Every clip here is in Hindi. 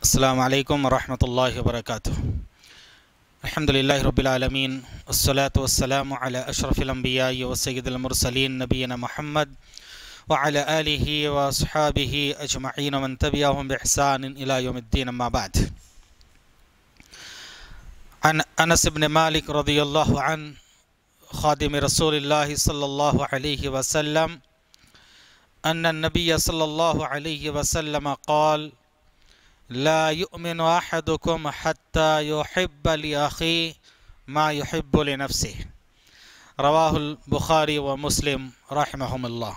السلام عليكم ورحمة الله وبركاته الحمد لله رب العالمين والصلاة والسلام على أشرف الأنبياء وسيد المرسلين نبينا محمد وعلى آله وأصحابه أجمعين ومن تبعهم بإحسان إلى يوم الدين أما بعد عن أنس بن مالك رضي الله عنه خادم رسول الله صلى الله عليه وسلم أن النبي صلى الله عليه وسلم قال لا يؤمن أحدكم حتى يحب لأخيه ما يحب لنفسه رواه البخاري ومسلم رحمهم الله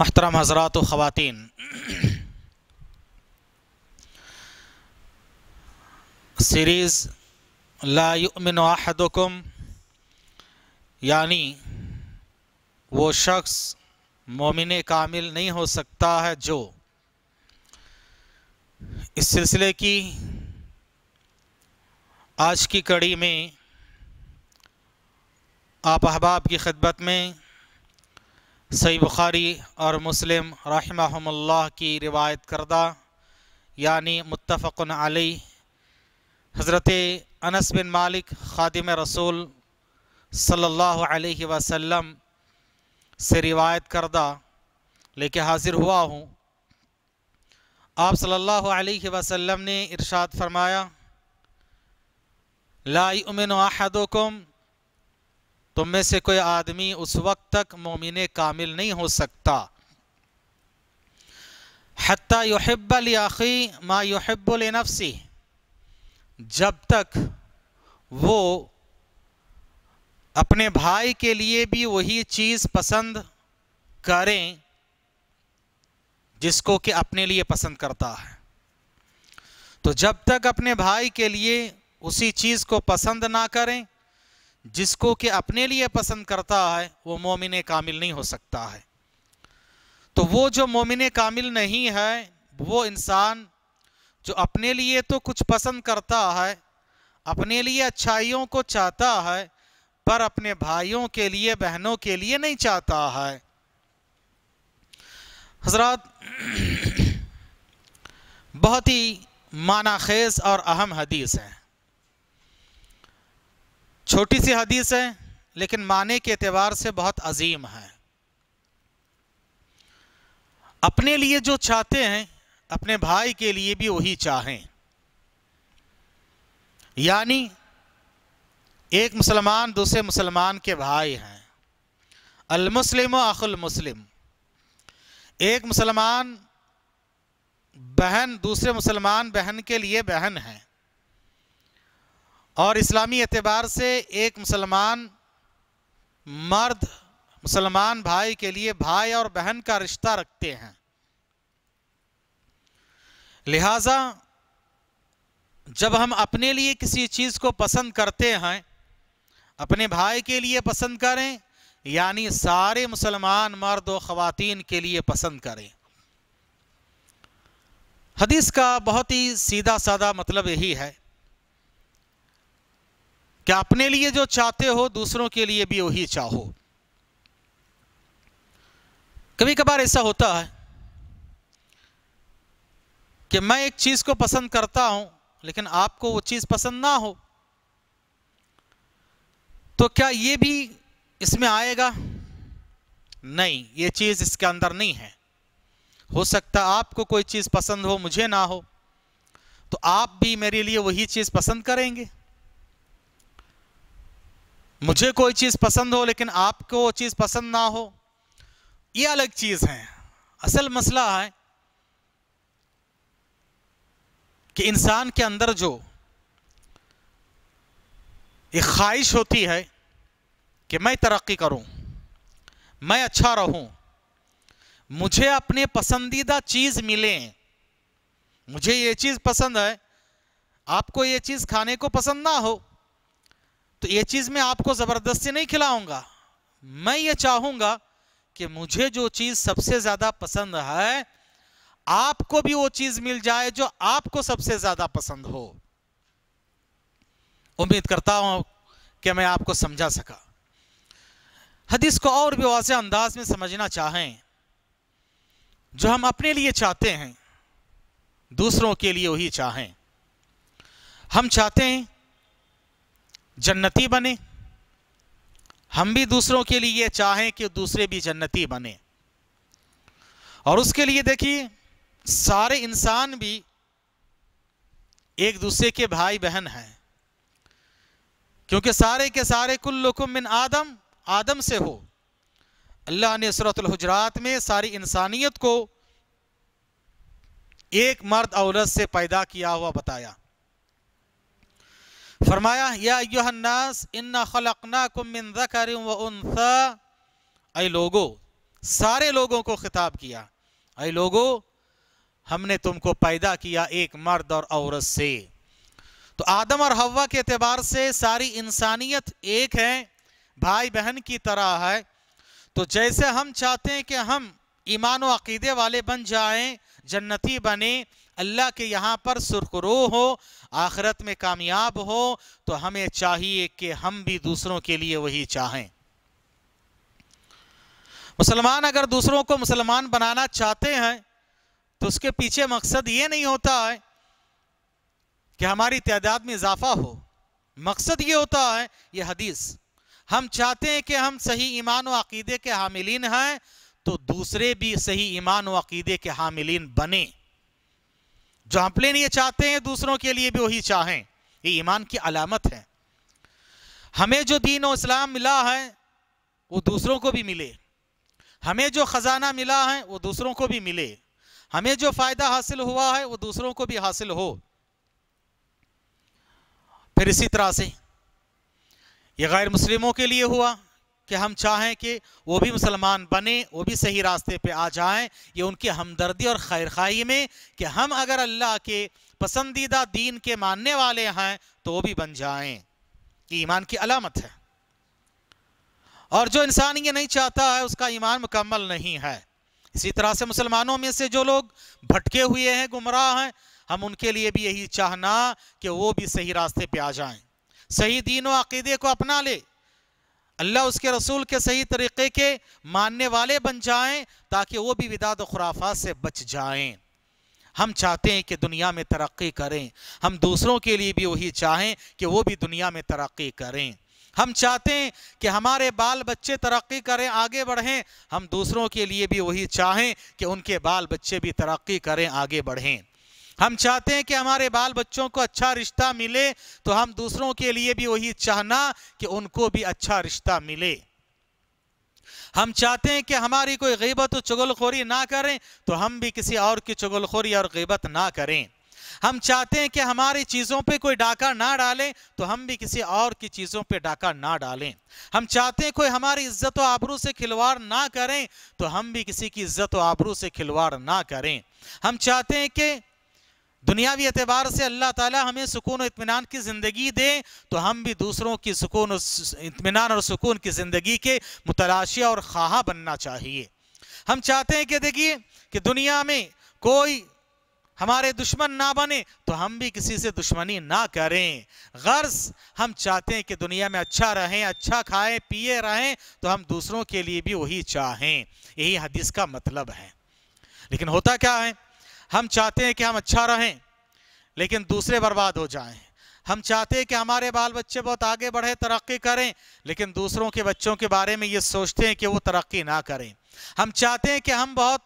محترم حضرات و خواتین سیریز لا يؤمن أحدكم یعنی وہ شخص मोमिन कामिल नहीं हो सकता है जो इस सिलसिले की आज की कड़ी में आप अहबाब की खिदमत में सही बुखारी और मुस्लिम रहमल्ला की रिवायत करदा यानी मुतफ़न अली हज़रत अनस बिन मालिक ख़ादिम रसूल सल्लल्लाहु अलैहि वसल्लम से रिवायत करदा लेके हाज़िर हुआ हूँ आप सल्लल्लाहु अलैहि वसल्लम ने इरशाद फरमाया लाउमिन अहदुकुम तुम में से कोई आदमी उस वक्त तक मोमिन कामिल नहीं हो सकता हती यहब्बल याखी माँ यहब्बुल नफसी जब तक वो अपने भाई के लिए भी वही चीज़ पसंद करें जिसको कि अपने लिए पसंद करता है तो जब तक अपने भाई के लिए उसी चीज़ को पसंद ना करें जिसको कि अपने लिए पसंद करता है वो मोमिन कामिल नहीं हो सकता है तो वो जो मोमिन कामिल नहीं है वो इंसान जो अपने लिए तो कुछ पसंद करता है अपने लिए अच्छाइयों को चाहता है पर अपने भाइयों के लिए बहनों के लिए नहीं चाहता है हजरत बहुत ही मानाखेज और अहम हदीस है छोटी सी हदीस है लेकिन माने के अतबार से बहुत अजीम है अपने लिए जो चाहते हैं अपने भाई के लिए भी वही चाहें यानी एक मुसलमान दूसरे मुसलमान के भाई हैं अलमुसलिम अखुल मुस्लिम एक मुसलमान बहन दूसरे मुसलमान बहन के लिए बहन है और इस्लामी एतबार से एक मुसलमान मर्द मुसलमान भाई के लिए भाई और बहन का रिश्ता रखते हैं लिहाजा जब हम अपने लिए किसी चीज़ को पसंद करते हैं अपने भाई के लिए पसंद करें यानी सारे मुसलमान मर्द व खातिन के लिए पसंद करें हदीस का बहुत ही सीधा साधा मतलब यही है कि अपने लिए जो चाहते हो दूसरों के लिए भी वही चाहो कभी कभार ऐसा होता है कि मैं एक चीज़ को पसंद करता हूं लेकिन आपको वो चीज़ पसंद ना हो तो क्या ये भी इसमें आएगा नहीं ये चीज़ इसके अंदर नहीं है हो सकता आपको कोई चीज़ पसंद हो मुझे ना हो तो आप भी मेरे लिए वही चीज़ पसंद करेंगे मुझे कोई चीज़ पसंद हो लेकिन आपको वो चीज़ पसंद ना हो ये अलग चीज़ है असल मसला है कि इंसान के अंदर जो एक ख्वाहिश होती है कि मैं तरक्की करूं मैं अच्छा रहूं मुझे अपने पसंदीदा चीज़ मिले मुझे ये चीज़ पसंद है आपको ये चीज़ खाने को पसंद ना हो तो ये चीज़ मैं आपको ज़बरदस्ती नहीं खिलाऊंगा मैं ये चाहूंगा कि मुझे जो चीज़ सबसे ज़्यादा पसंद है आपको भी वो चीज़ मिल जाए जो आपको सबसे ज़्यादा पसंद हो उम्मीद करता हूँ कि मैं आपको समझा सका हदीस को और भी वाज अंदाज में समझना चाहें जो हम अपने लिए चाहते हैं दूसरों के लिए वही चाहें हम चाहते हैं जन्नती बने हम भी दूसरों के लिए चाहें कि दूसरे भी जन्नती बने और उसके लिए देखिए सारे इंसान भी एक दूसरे के भाई बहन हैं क्योंकि सारे के सारे कुल्लुकुम मिन आदम आदम से हो अल्लाह ने हजरात में सारी इंसानियत को एक मर्द औरत से पैदा किया हुआ बताया फरमाया या खलकना कुमिन लोगो सारे लोगों को खिताब किया अय लोगो हमने तुमको पैदा किया एक मर्द और औरत से तो आदम और हवा के अतबार से सारी इंसानियत एक है भाई बहन की तरह है तो जैसे हम चाहते हैं कि हम ईमान अकीदे वाले बन जाएं जन्नती बने अल्लाह के यहाँ पर सुरखरू हो आखरत में कामयाब हो तो हमें चाहिए कि हम भी दूसरों के लिए वही चाहें मुसलमान अगर दूसरों को मुसलमान बनाना चाहते हैं तो उसके पीछे मकसद ये नहीं होता है कि हमारी तादाद में इजाफा हो मकसद ये होता है ये हदीस हम चाहते हैं कि हम सही ईमान व अकीदे के हामिलीन हैं तो दूसरे भी सही ईमान व अकीदे के हामिलीन बने जो हम अपने लिए चाहते हैं दूसरों के लिए भी वही चाहें ये ईमान की अलामत है हमें जो दीन और इस्लाम मिला है वो दूसरों को भी मिले हमें जो ख़जाना मिला है वो दूसरों को भी मिले हमें जो फ़ायदा हासिल हुआ है वो दूसरों को भी हासिल हो फिर इसी तरह से ये गैर मुस्लिमों के लिए हुआ कि हम चाहें कि वो भी मुसलमान बने वो भी सही रास्ते पे आ जाएं ये उनकी हमदर्दी और खैर खाई में कि हम अगर अल्लाह के पसंदीदा दीन के मानने वाले हैं तो वो भी बन जाएं ये ईमान की अलामत है और जो इंसान ये नहीं चाहता है उसका ईमान मुकम्मल नहीं है इसी तरह से मुसलमानों में से जो लोग भटके हुए हैं गुमराह हैं हम उनके लिए भी यही चाहना कि वो भी सही रास्ते पे आ जाएं सही दीन व अकीदे को अपना ले अल्लाह उसके रसूल के सही तरीक़े के मानने वाले बन जाएं ताकि वो भी विदात खुराफा से बच जाएं हम चाहते हैं कि दुनिया में तरक्की करें हम दूसरों के लिए भी वही चाहें कि वो भी दुनिया में तरक्की करें हम चाहते हैं कि हमारे बाल बच्चे तरक्की करें आगे बढ़ें हम दूसरों के लिए भी वही चाहें कि उनके बाल बच्चे भी तरक्की करें आगे बढ़ें हम चाहते हैं कि हमारे बाल बच्चों को अच्छा रिश्ता मिले तो हम दूसरों के लिए भी वही चाहना कि उनको भी अच्छा रिश्ता मिले हम चाहते हैं कि हमारी कोई गिबत और चुगलखोरी ना करें तो हम भी किसी और की चुगलखोरी और गिबत ना करें हम चाहते हैं कि हमारी चीज़ों पे कोई डाका ना डाले तो हम भी किसी और की चीज़ों पे डाका ना डालें हम चाहते हैं कोई हमारी इज्जत और आबरू से खिलवाड़ ना करें तो हम भी किसी की इज्जत और आबरू से खिलवाड़ ना करें हम चाहते हैं कि दुनियावी एतबार से अल्लाह ताला हमें सुकून और इतमान की ज़िंदगी दे तो हम भी दूसरों की सुकून और इतमान और सुकून की ज़िंदगी के मुतलाशिया और ख्वाहा बनना चाहिए हम चाहते हैं कि देखिए कि दुनिया में कोई हमारे दुश्मन ना बने तो हम भी किसी से दुश्मनी ना करें गर्ज हम चाहते हैं कि दुनिया में अच्छा रहें अच्छा खाएं पिए रहें तो हम दूसरों के लिए भी वही चाहें यही हदीस का मतलब है लेकिन होता क्या है हम चाहते हैं कि हम अच्छा रहें लेकिन दूसरे बर्बाद हो जाएं हम चाहते हैं कि हमारे बाल बच्चे बहुत आगे बढ़े तरक्की करें लेकिन दूसरों के बच्चों के बारे में ये सोचते हैं कि वो तरक्की ना करें हम चाहते हैं कि हम बहुत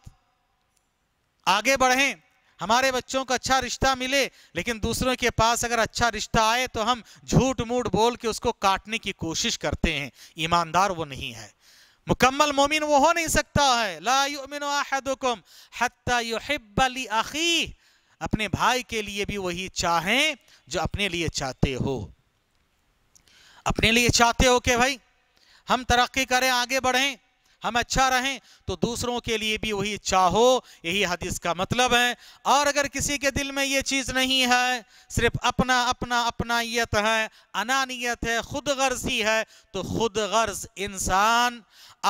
आगे बढ़ें हमारे बच्चों को अच्छा रिश्ता मिले लेकिन दूसरों के पास अगर अच्छा रिश्ता आए तो हम झूठ मूठ बोल के उसको काटने की कोशिश करते हैं ईमानदार वो नहीं है मुकम्मल मोमिन वो हो नहीं सकता है लादुकुम हती अपने भाई के लिए भी वही चाहें जो अपने लिए चाहते हो अपने लिए चाहते हो कि भाई हम तरक्की करें आगे बढ़ें हम अच्छा रहें तो दूसरों के लिए भी वही चाहो यही हदीस का मतलब है और अगर किसी के दिल में ये चीज़ नहीं है सिर्फ अपना अपना अपनाइत है अनानियत है खुद गर्जी है तो खुद गर्ज इंसान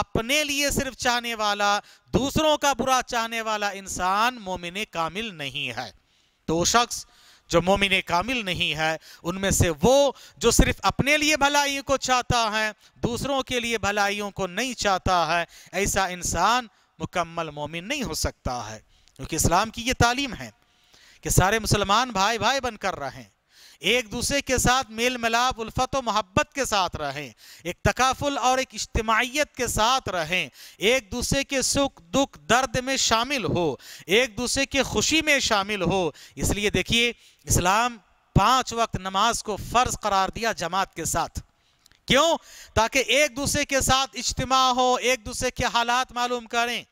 अपने लिए सिर्फ चाहने वाला दूसरों का बुरा चाहने वाला इंसान मोमिन कामिल नहीं है तो शख्स जो मोमिन कामिल नहीं है उनमें से वो जो सिर्फ अपने लिए भलाइयों को चाहता है दूसरों के लिए भलाइयों को नहीं चाहता है ऐसा इंसान मुकम्मल मोमिन नहीं हो सकता है क्योंकि इस्लाम की ये तालीम है कि सारे मुसलमान भाई भाई बनकर रहें एक दूसरे के साथ मेल मिलाप उल्फत व मोहब्बत के साथ रहें एक तकाफुल और एक इज्तमाहीत के साथ रहें एक दूसरे के सुख दुख दर्द में शामिल हो एक दूसरे के खुशी में शामिल हो इसलिए देखिए इस्लाम पांच वक्त नमाज को फ़र्ज़ करार दिया जमात के साथ क्यों ताकि एक दूसरे के साथ इज्तम हो एक दूसरे के हालात मालूम करें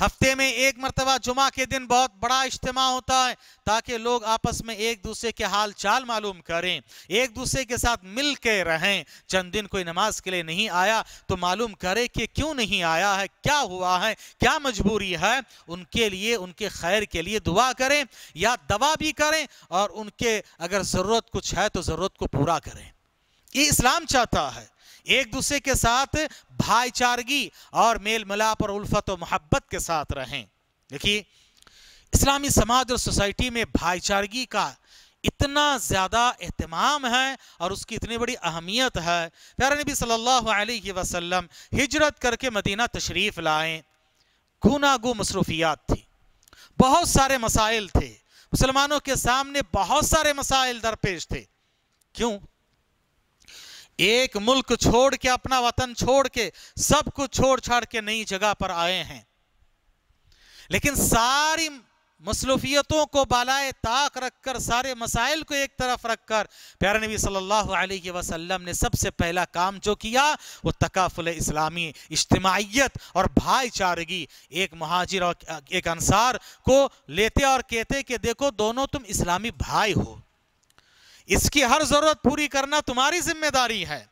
हफ्ते में एक मरतबा जुमा के दिन बहुत बड़ा इज्तम होता है ताकि लोग आपस में एक दूसरे के हाल चाल मालूम करें एक दूसरे के साथ मिल के रहें चंद दिन कोई नमाज के लिए नहीं आया तो मालूम करे कि क्यों नहीं आया है क्या हुआ है क्या मजबूरी है उनके लिए उनके खैर के लिए दुआ करें या दवा भी करें और उनके अगर ज़रूरत कुछ है तो ज़रूरत को पूरा करें ये इस्लाम चाहता है एक दूसरे के साथ भाईचारगी और मेल मिलाप और उल्फत और मोहब्बत के साथ रहें देखिए इस्लामी समाज और सोसाइटी में भाईचारगी का इतना ज़्यादा अहतमाम है और उसकी इतनी बड़ी अहमियत है प्यारे नबी सल्लल्लाहु अलैहि वसल्लम हिजरत करके मदीना तशरीफ़ लाएं गुनागो मसरूफियात थी बहुत सारे मसाइल थे मुसलमानों के सामने बहुत सारे मसाइल दरपेश थे क्यों एक मुल्क छोड़ के अपना वतन छोड़ के सब कुछ छोड़ छाड़ के नई जगह पर आए हैं लेकिन सारी मसलूफियतों को बालाए ताक रखकर सारे मसाइल को एक तरफ रखकर प्यारे नबी सल्लल्लाहु अलैहि वसल्लम ने सबसे पहला काम जो किया वो तकाफुल इस्लामी इज्तमाहीत और भाईचारगी एक महाजिर और एक अंसार को लेते और कहते कि देखो दोनों तुम इस्लामी भाई हो इसकी हर ज़रूरत पूरी करना तुम्हारी जिम्मेदारी है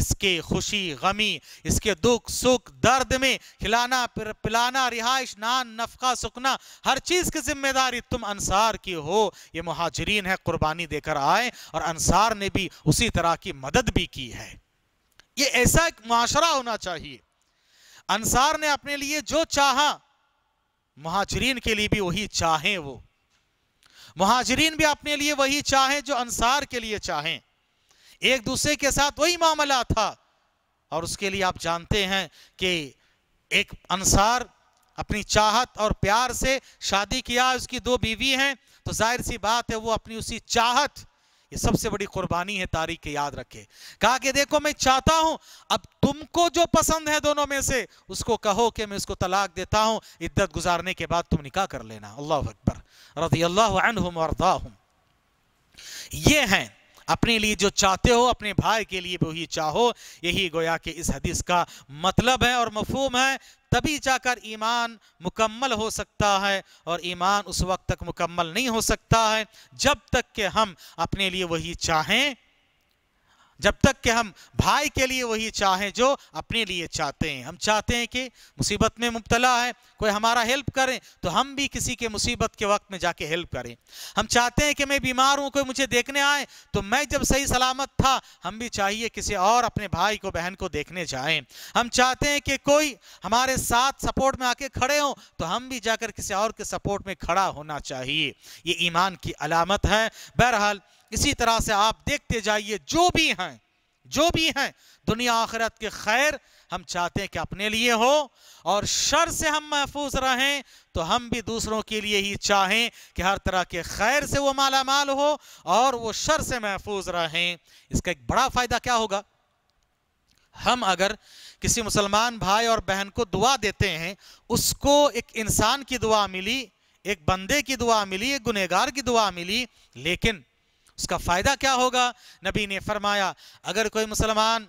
इसके खुशी गमी इसके दुख सुख दर्द में खिलाना पिलाना रिहाइश नान नफका सुखना हर चीज़ की जिम्मेदारी तुम अंसार की हो ये महाजरीन है कुर्बानी देकर आए और अंसार ने भी उसी तरह की मदद भी की है ये ऐसा एक माशरा होना चाहिए अंसार ने अपने लिए जो चाहा महाजरीन के लिए भी वही चाहे वो महाजरीन भी अपने लिए वही चाहें जो अंसार के लिए चाहें एक दूसरे के साथ वही मामला था और उसके लिए आप जानते हैं कि एक अंसार अपनी चाहत और प्यार से शादी किया उसकी दो बीवी हैं तो जाहिर सी बात है वो अपनी उसी चाहत ये सबसे बड़ी कुर्बानी है तारीख के याद रखे कहा कि देखो मैं चाहता हूं अब तुमको जो पसंद है दोनों में से उसको कहो कि मैं उसको तलाक देता हूं इद्दत गुजारने के बाद तुम निकाह कर लेना अल्लाह अकबर रजी अल्लाह ये हैं अपने लिए जो चाहते हो अपने भाई के लिए वही चाहो यही गोया कि इस हदीस का मतलब है और मफहूम है तभी जाकर ईमान मुकम्मल हो सकता है और ईमान उस वक्त तक मुकम्मल नहीं हो सकता है जब तक कि हम अपने लिए वही चाहें जब तक कि हम भाई के लिए वही चाहें जो अपने लिए चाहते हैं हम चाहते हैं कि मुसीबत में मुबतला है कोई हमारा हेल्प करें तो हम भी किसी के मुसीबत के वक्त में जाके हेल्प करें हम चाहते हैं कि मैं बीमार हूँ कोई मुझे देखने आए तो मैं जब सही सलामत था हम भी चाहिए किसी और अपने भाई को बहन को देखने जाएं हम चाहते हैं कि कोई हमारे साथ सपोर्ट में आके खड़े हों तो हम भी जाकर किसी और के सपोर्ट में खड़ा होना चाहिए ये ईमान की अलामत है बहरहाल इसी तरह से आप देखते जाइए जो भी हैं जो भी हैं दुनिया आखिरत के खैर हम चाहते हैं कि अपने लिए हो और शर से हम महफूज रहें तो हम भी दूसरों के लिए ही चाहें कि हर तरह के खैर से वो माला माल हो और वो शर से महफूज रहें इसका एक बड़ा फ़ायदा क्या होगा हम अगर किसी मुसलमान भाई और बहन को दुआ देते हैं उसको एक इंसान की दुआ मिली एक बंदे की दुआ मिली एक गुनहगार की दुआ मिली लेकिन उसका फ़ायदा क्या होगा नबी ने फरमाया अगर कोई मुसलमान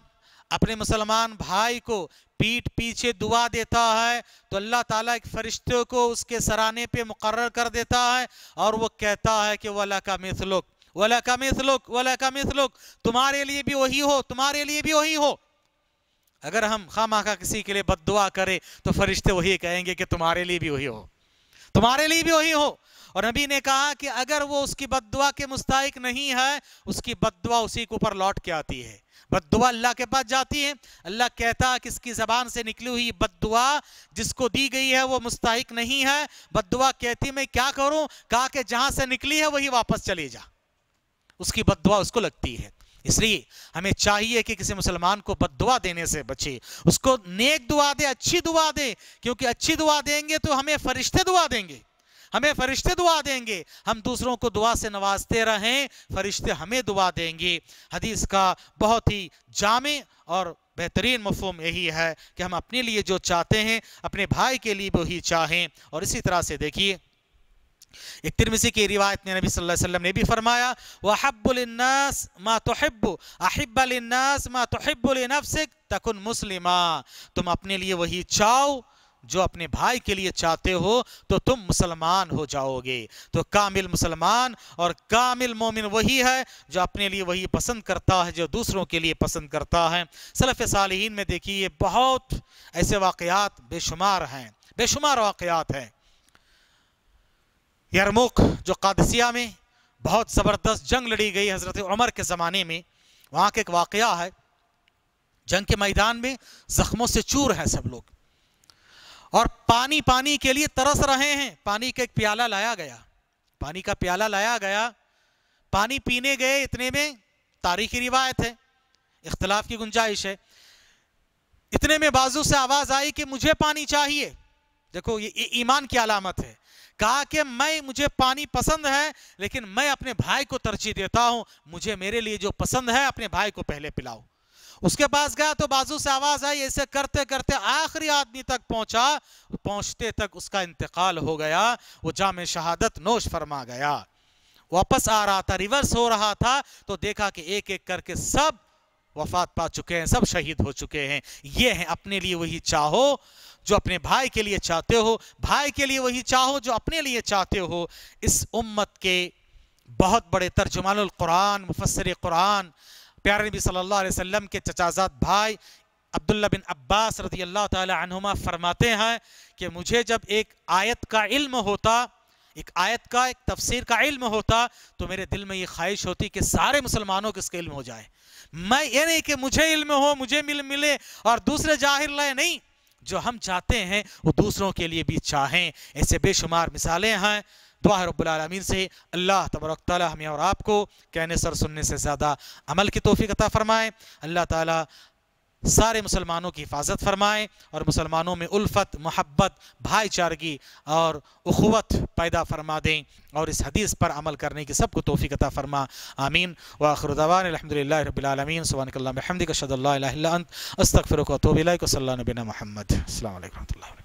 अपने मुसलमान भाई को पीठ पीछे दुआ देता है तो अल्लाह ताला एक फरिश्ते को उसके सराने पे मुकर कर देता है और वो कहता है कि वला का मिसलुक वला का मिसलुक वला का मिसलुक तुम्हारे लिए भी वही हो तुम्हारे लिए भी वही हो अगर हम खामा का किसी के लिए बद करें तो फरिश्ते वही कहेंगे कि तुम्हारे लिए भी वही हो तुम्हारे लिए भी वही हो और नबी ने कहा कि अगर वो उसकी बदुआ के मुस्ताक नहीं है उसकी बदुआ उसी के ऊपर लौट के आती है बदुआ अल्लाह के पास जाती है अल्लाह कहता है कि इसकी ज़बान से निकली हुई बदुआ जिसको दी गई है वो मुस्ताक नहीं है बदुआ कहती मैं क्या करूं कहा कि जहां से निकली है वही वापस चले जा उसकी बदुआ उसको लगती है इसलिए हमें चाहिए कि किसी मुसलमान को दुआ देने से बचे उसको नेक दुआ दे अच्छी दुआ दे क्योंकि अच्छी दुआ देंगे तो हमें फरिश्ते दुआ देंगे हमें फरिश्ते दुआ देंगे हम दूसरों को दुआ से नवाजते रहें फरिश्ते हमें दुआ देंगे हदीस का बहुत ही जामे और बेहतरीन मफहम यही है कि हम अपने लिए जो चाहते हैं अपने भाई के लिए वही चाहें और इसी तरह से देखिए एक तिरमिसी की रिवायत ने नबी सल्लल्लाहु अलैहि वसल्लम ने भी फरमाया वह वहब्बुलन्नास मा तोहब्बु अहिब्बलन्नास मा तोहब्बुलनफ्सिक तकुन मुस्लिमा तुम अपने लिए वही चाहो जो अपने भाई के लिए चाहते हो तो तुम मुसलमान हो जाओगे तो कामिल मुसलमान और कामिल मोमिन वही है जो अपने लिए वही पसंद करता है जो दूसरों के लिए पसंद करता है सलफ़ सालहीन में देखिए बहुत ऐसे वाकयात बेशुमार हैं बेशुमार वाकयात हैं यरमुक जो कादसिया में बहुत ज़बरदस्त जंग लड़ी गई हज़रत उमर के ज़माने में वहाँ का एक वाक़ है जंग के मैदान में ज़ख्मों से चूर हैं सब लोग और पानी पानी के लिए तरस रहे हैं पानी का एक प्याला लाया गया पानी का प्याला लाया गया पानी पीने गए इतने में तारीखी रिवायत है इख्तलाफ की गुंजाइश है इतने में बाजू से आवाज़ आई कि मुझे पानी चाहिए देखो ये ईमान की अलामत है कहा कि मैं मुझे पानी पसंद है लेकिन मैं अपने भाई को तरजीह देता हूं मुझे मेरे लिए जो पसंद है अपने भाई को पहले पिलाओ उसके पास गया तो बाजू से आवाज आई ऐसे करते करते आखिरी आदमी तक पहुंचा पहुंचते तक उसका इंतकाल हो गया वो जाम शहादत नोश फरमा गया वापस आ रहा था रिवर्स हो रहा था तो देखा कि एक एक करके सब वफात पा चुके हैं सब शहीद हो चुके हैं ये हैं अपने लिए वही चाहो जो अपने भाई के लिए चाहते हो भाई के लिए वही चाहो जो अपने लिए चाहते हो इस उम्मत के बहुत बड़े तर्जमान मुफसर कुरान प्यारे नबी सल्लल्लाहु अलैहि वसल्लम के चचाजात भाई अब्दुल्ला बिन अब्बास रजी अल्लाह तुमा फरमाते हैं कि मुझे जब एक आयत का इल्म होता एक आयत का एक तफसीर का इल्म होता तो मेरे दिल में ये ख्वाहिश होती कि सारे मुसलमानों को इसका इल्म हो जाए मैं ये नहीं कि मुझे इल्म हो मुझे मिल मिले और दूसरे जाहिर लाए नहीं जो हम चाहते हैं वो दूसरों के लिए भी चाहें ऐसे बेशुमार मिसालें हैं दुआ रबालमीन से अल्लाह तबरक हमें और आपको कहने सर सुनने से ज़्यादा अमल की तोफ़ी अता फ़रमाए अल्लाह ताली सारे मुसलमानों की हिफाजत फरमाएं और मुसलमानों में उल्फत मोहब्बत भाईचारगी और अखवत पैदा फरमा दें और इस हदीस पर अमल करने की सबको तोफ़ी कता फरमा आमीन वाखरुदवान अलहमदिल्ला रबीआलमीन सुबह हमदिक शदल अस्तफ़िर महमद अल्लाम